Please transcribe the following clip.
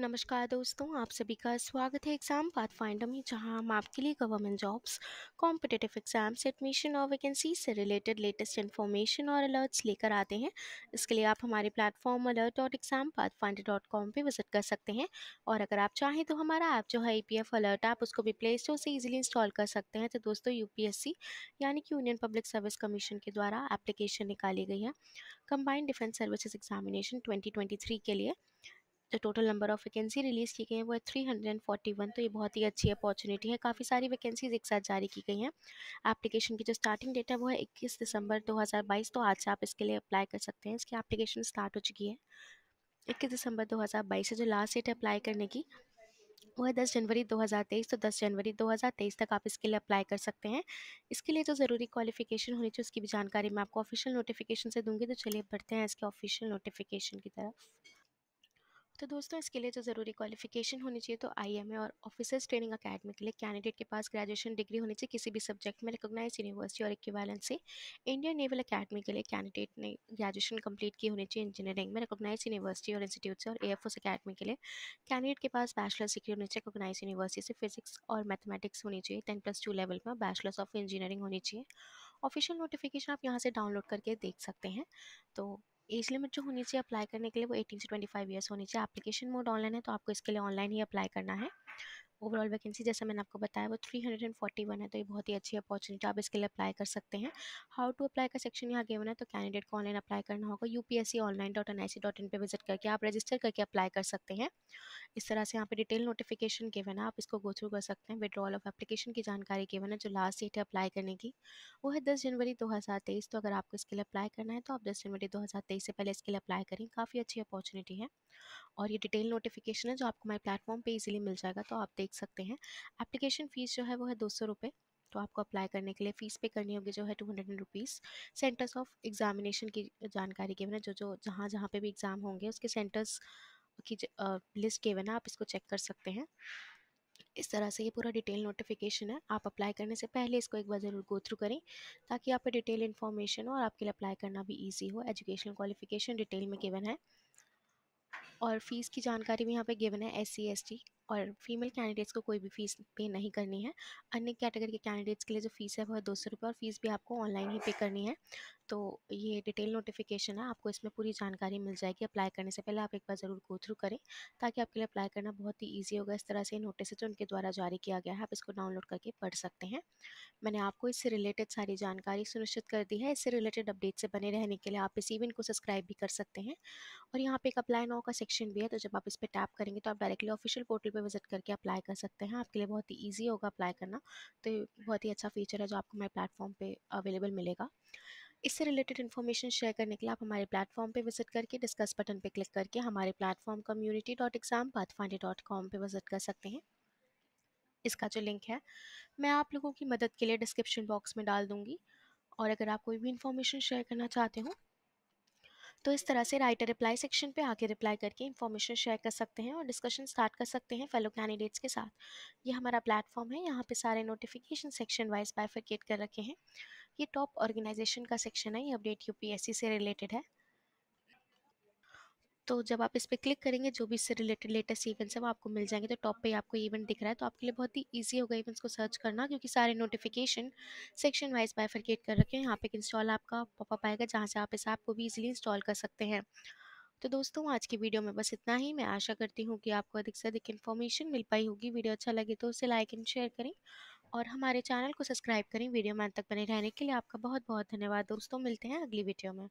नमस्कार दोस्तों आप सभी का स्वागत है एग्ज़ाम पाथ फाइंडर में जहां हम आपके लिए government jobs competitive exams admission और वैकेंसी से रिलेटेड लेटेस्ट इन्फॉर्मेशन और अलर्ट्स लेकर आते हैं इसके लिए आप हमारे platform alert dot exam pathfinder dot com पर विजिट कर सकते हैं और अगर आप चाहें तो हमारा ऐप जो है ई अलर्ट आप उसको भी प्ले स्टोर से ईजिली इंस्टॉल कर सकते हैं तो दोस्तों यू यानी कि यूनियन पब्लिक सर्विस कमीशन के द्वारा एप्लीकेशन निकाली गई है combined defence services examination twenty के लिए जो total number of vacancy release की गई है वो है three hundred and forty one तो ये बहुत ही अच्छी अपॉर्चुनिटी है काफ़ी सारी वैकेंसीज एक साथ जारी की गई हैं एप्लीकेशन की जो स्टार्टिंग डेट है वो है इक्कीस दिसंबर दो हज़ार बाईस तो आज से आप इसके लिए अप्लाई कर सकते हैं इसकी एप्लीकेशन स्टार्ट हो चुकी है इक्कीस दिसंबर दो हज़ार बाईस से जो लास्ट डेट है अप्लाई करने की वो है दस जनवरी 2023 तो 10 जनवरी 2023 तक आप इसके लिए अप्लाई कर सकते हैं इसके लिए जो ज़रूरी क्वालिफिकेशन होनी चाहिए उसकी भी जानकारी मैं आपको ऑफिशियल नोटिफिकेशन से दूंगी तो चलिए बढ़ते हैं इसके ऑफिशियल नोटिफिकेशन की तरफ तो दोस्तों इसके लिए जो तो ज़रूरी क्वालिफिकेशन होनी चाहिए तो आई एम ए और ऑफिसर्स ट्रेनिंग अकेडमी के लिए कैंडिडेट के पास ग्रेजुएशन डिग्री होनी चाहिए किसी भी सब्जेक्ट में रिकोगनाइज यूनिवर्सिटी और इक्वालेंस से इंडियन नेवल अकेडमी के लिए कैंडिडेट ने ग्रेजुएशन कंप्लीट की होनी चाहिए इंजीनियरिंग में रिकोगनाइज यूनिवर्सिटी और इंस्टीट्यूट से और ए एफ अकेडमी के लिए कैंडिडेट के पास बैचलर्स डिग्री होनी चाहिए रिकोगनाइज यूनिवर्सिटी से फिजिक्स और मैथमेटिक्स होनी चाहिए टेन प्लस टू लेवल में बैचलर्स ऑफ इंजीनियरिंग होनी चाहिए ऑफिशियल नोटिफिकेशन आप यहाँ से डाउनलोड करके देख सकते हैं तो एज लिमिट जो होनी चाहिए अप्लाई करने के लिए वो एटीन से ट्वेंटी फाइव होनी चाहिए एप्लीकेशन मोड ऑनलाइन है तो आपको इसके लिए ऑनलाइन ही अप्लाई करना है ओवरऑल वैकेंसी जैसा मैंने आपको बताया वो 341 है तो ये बहुत ही अच्छी अपॉर्चुनिटी आप इसके लिए अप्लाई कर सकते हैं हाउ टू अप्लाई का सेक्शन यहाँ गेवन है तो कैंडिडेट को ऑनलाइन अप्लाई करना होगा U P S C online dot N I C dot in पर विजिट करके आप रजिस्टर करके अप्लाई कर सकते हैं इस तरह से यहाँ पे डिटेल नोटिफिकेशन गेवन है आप इसको गो थ्रू कर सकते हैं विड्रॉल ऑफ एप्लीकेशन की जानकारी गेवन है जो लास्ट डेट है अप्लाई करने की वो है दस जनवरी दो हज़ार तेईस तो अगर आपको इसके लिए अप्लाई करना है तो आप दस जनवरी दो हज़ार तेईस से पहले इसके लिए अप्लाई करें काफ़ी अच्छी अपॉर्चुनिटी है और ये डिटेल नोटिफिकेशन है जो आपको माई प्लेटफॉर्म पे इजीली मिल जाएगा तो आप देख सकते हैं एप्लीकेशन फ़ीस जो है वो है दो सौ रुपये तो आपको अप्लाई करने के लिए फ़ीस पे करनी होगी जो है two hundred rupees centres of examination की जानकारी के है जो जो जहाँ जहाँ पे भी एग्ज़ाम होंगे उसके सेंटर्स की लिस्ट के है आप इसको चेक कर सकते हैं इस तरह से ये पूरा डिटेल नोटिफिकेशन है आप अप्लाई करने से पहले इसको एक बार ज़रूर गो थ्रू करें ताकि आप डिटेल इन्फॉर्मेशन और आपके लिए अप्लाई करना भी ईजी हो एजुकेशनल क्वालिफिकेशन डिटेल में केवल है और फ़ीस की जानकारी भी यहाँ पे गिवन है एस सी एस टी और फीमेल कैंडिडेट्स को कोई भी फ़ीस पे नहीं करनी है अन्य कैटेगरी के कैंडिडेट्स के लिए जो फ़ीस है वह दो सौ रुपये और फ़ीस भी आपको ऑनलाइन ही पे करनी है तो ये डिटेल नोटिफिकेशन है आपको इसमें पूरी जानकारी मिल जाएगी अप्लाई करने से पहले आप एक बार ज़रूर गो थ्रू करें ताकि आपके लिए अप्लाई करना बहुत ही ईजी होगा इस तरह से नोटिस है जो उनके द्वारा जारी किया गया है आप इसको डाउनलोड करके पढ़ सकते हैं मैंने आपको इससे रिलेटेड सारी जानकारी सुनिश्चित कर दी है इससे रिलेटेड अपडेट से बने रहने के लिए आप इस इवेंट को सब्सक्राइब भी कर सकते हैं और यहाँ पर एक अप्लाई नाव का सेक्शन भी है तो जब आप इस पर टैप करेंगे तो आप डायरेक्टली ऑफिशियल पोर्टल पे विजिट करके अप्लाई कर सकते हैं आपके लिए बहुत ही ईजी होगा अप्लाई करना तो बहुत ही अच्छा फीचर है जो आपको हमारे प्लेटफॉर्म पर अवेलेबल मिलेगा इससे रिलेटेड इन्फॉर्मेशन शेयर करने के लिए आप हमारे प्लेटफॉर्म पे विजिट करके डिस्कस बटन पे क्लिक करके हमारे platform community dot exam pathfinder dot com पर विजिट कर सकते हैं इसका जो लिंक है मैं आप लोगों की मदद के लिए डिस्क्रिप्शन बॉक्स में डाल दूँगी और अगर आप कोई भी इन्फॉर्मेशन शेयर करना चाहते हो तो इस तरह से राइटर रिप्लाई सेक्शन पे आके रिप्लाई करके इन्फॉर्मेशन शेयर कर सकते हैं और डिस्कशन स्टार्ट कर सकते हैं फेलो कैंडिडेट्स के साथ ये हमारा प्लेटफॉर्म है यहाँ पे सारे नोटिफिकेशन सेक्शन वाइज बाइफिकेट कर रखे हैं ये टॉप ऑर्गेनाइजेशन का सेक्शन है ये अपडेट यूपीएससी से रिलेटेड है तो जब आप इस पर क्लिक करेंगे जो भी इससे रिलेटेड लेटेस्ट इवेंट्स हैं वो आपको मिल जाएंगे तो टॉप पे आपको इवेंट दिख रहा है तो आपके लिए बहुत ही ईजी होगा इवेंट्स को सर्च करना क्योंकि सारे नोटिफिकेशन सेक्शन वाइज बाइफरकेट कर रखे हैं यहाँ पे इंस्टॉल आपका पॉपअप आएगा जहाँ से आप इस ऐप को भी ईजिली इंस्टॉल कर सकते हैं तो दोस्तों आज की वीडियो में बस इतना ही मैं आशा करती हूँ कि आपको अधिक से अधिक इन्फॉर्मेशन मिल पाई होगी वीडियो अच्छा लगे तो उसे लाइक एंड शेयर करें और हमारे चैनल को सब्सक्राइब करें वीडियो में अंत तक बने रहने के लिए आपका बहुत बहुत धन्यवाद दोस्तों मिलते हैं अगली वीडियो में